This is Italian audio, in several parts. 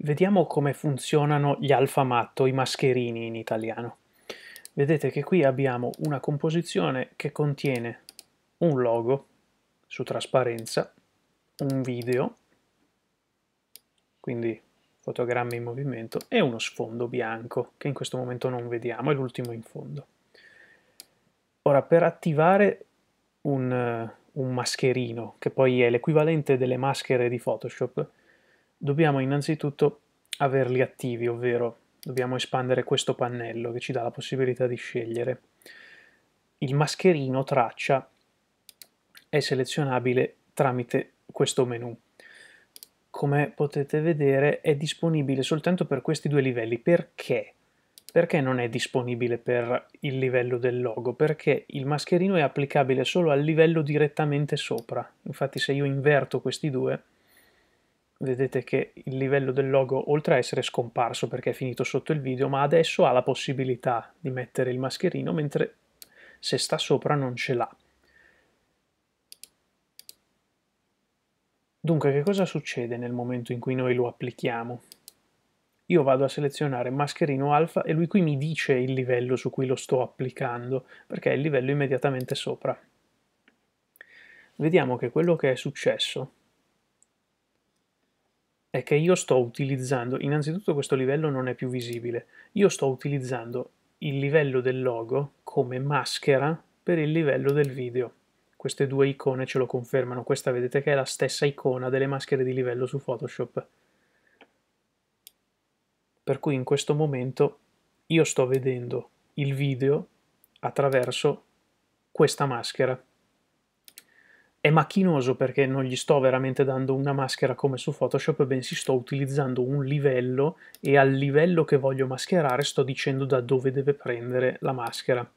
Vediamo come funzionano gli alfamatto, i mascherini in italiano. Vedete che qui abbiamo una composizione che contiene un logo su trasparenza, un video, quindi fotogrammi in movimento, e uno sfondo bianco, che in questo momento non vediamo, è l'ultimo in fondo. Ora, per attivare un, eh, un mascherino, che poi è l'equivalente delle maschere di Photoshop, dobbiamo innanzitutto averli attivi, ovvero dobbiamo espandere questo pannello che ci dà la possibilità di scegliere. Il mascherino traccia è selezionabile tramite questo menu. Come potete vedere è disponibile soltanto per questi due livelli. Perché? Perché non è disponibile per il livello del logo? Perché il mascherino è applicabile solo al livello direttamente sopra. Infatti se io inverto questi due vedete che il livello del logo oltre a essere scomparso perché è finito sotto il video ma adesso ha la possibilità di mettere il mascherino mentre se sta sopra non ce l'ha dunque che cosa succede nel momento in cui noi lo applichiamo io vado a selezionare mascherino alfa e lui qui mi dice il livello su cui lo sto applicando perché è il livello immediatamente sopra vediamo che quello che è successo è che io sto utilizzando, innanzitutto questo livello non è più visibile, io sto utilizzando il livello del logo come maschera per il livello del video. Queste due icone ce lo confermano, questa vedete che è la stessa icona delle maschere di livello su Photoshop. Per cui in questo momento io sto vedendo il video attraverso questa maschera è macchinoso perché non gli sto veramente dando una maschera come su Photoshop, bensì sto utilizzando un livello e al livello che voglio mascherare sto dicendo da dove deve prendere la maschera.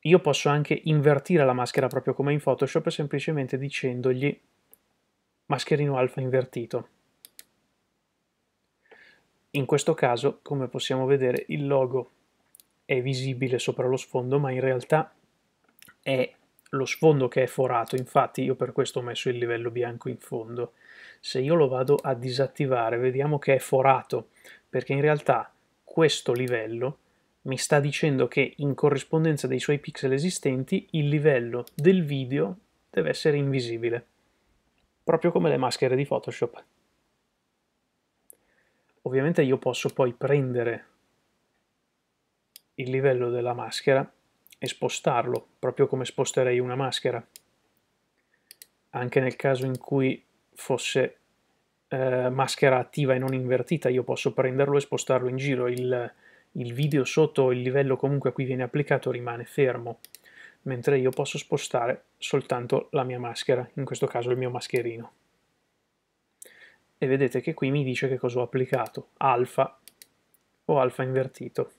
Io posso anche invertire la maschera proprio come in Photoshop semplicemente dicendogli mascherino alfa invertito. In questo caso, come possiamo vedere, il logo è visibile sopra lo sfondo, ma in realtà è lo sfondo che è forato, infatti io per questo ho messo il livello bianco in fondo. Se io lo vado a disattivare, vediamo che è forato, perché in realtà questo livello mi sta dicendo che in corrispondenza dei suoi pixel esistenti il livello del video deve essere invisibile, proprio come le maschere di Photoshop. Ovviamente io posso poi prendere il livello della maschera e spostarlo, proprio come sposterei una maschera, anche nel caso in cui fosse eh, maschera attiva e non invertita, io posso prenderlo e spostarlo in giro, il, il video sotto il livello comunque a cui viene applicato rimane fermo, mentre io posso spostare soltanto la mia maschera, in questo caso il mio mascherino. E vedete che qui mi dice che cosa ho applicato, alfa o alfa invertito.